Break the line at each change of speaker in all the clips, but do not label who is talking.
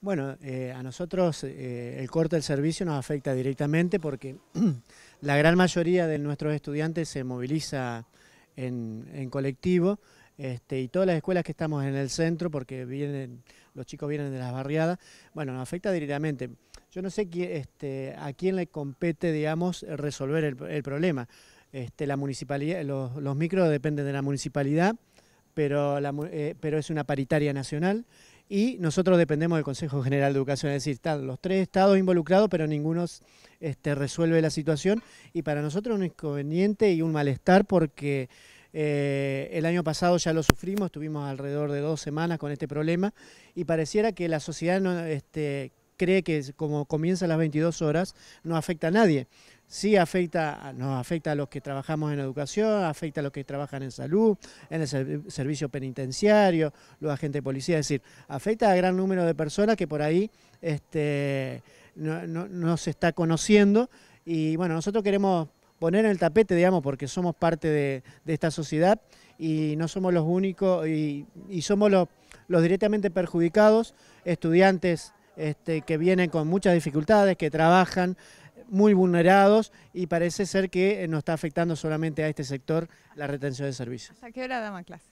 Bueno, eh, a nosotros eh, el corte del servicio nos afecta directamente porque la gran mayoría de nuestros estudiantes se moviliza en, colectivo este, y todas las escuelas que estamos en el centro, porque vienen, los chicos vienen de las barriadas, bueno, nos afecta directamente. Yo no sé este, a quién le compete, digamos, resolver el, problema. Este, la municipalidad, los, micros dependen de la municipalidad, pero, eh, pero es una paritaria nacional y nosotros dependemos del Consejo General de Educación, es decir, están los tres estados involucrados, pero ninguno este, resuelve la situación y para nosotros es un inconveniente y un malestar porque eh, el año pasado ya lo sufrimos, estuvimos alrededor de dos semanas con este problema y pareciera que la sociedad no, este, cree que como comienza a las 22 horas no afecta a nadie sí afecta, nos afecta a los que trabajamos en educación, afecta a los que trabajan en salud, en el servicio penitenciario, los agentes de policía, es decir, afecta a gran número de personas que por ahí este, no, se está conociendo y bueno, nosotros queremos poner en el tapete, digamos, porque somos parte de, esta sociedad y no somos los únicos y, y somos los, los directamente perjudicados, estudiantes este, que vienen con muchas dificultades, que trabajan, muy vulnerados y parece ser que eh, nos está afectando solamente a este sector la retención de servicios.
¿Hasta qué hora daban clase?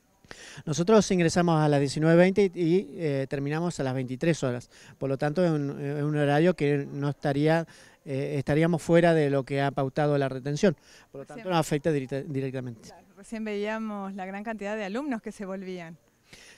Nosotros ingresamos a las 19.20 y, eh, terminamos a las 23 horas, por lo tanto es un, horario que no estaría, eh, estaríamos fuera de lo que ha pautado la retención, por lo tanto nos afecta directamente.
recién veíamos la gran cantidad de alumnos que se volvían.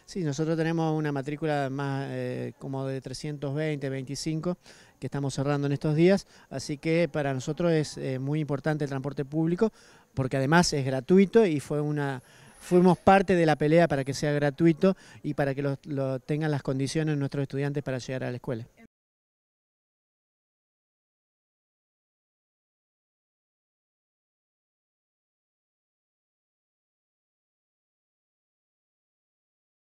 Sí, nosotros tenemos una matrícula más eh, como de 320, 25 que estamos cerrando en estos días, así que para nosotros es eh, muy importante el transporte público porque además es gratuito y fue una fuimos parte de la pelea para que sea gratuito y para que lo tengan las condiciones nuestros estudiantes para llegar a la escuela.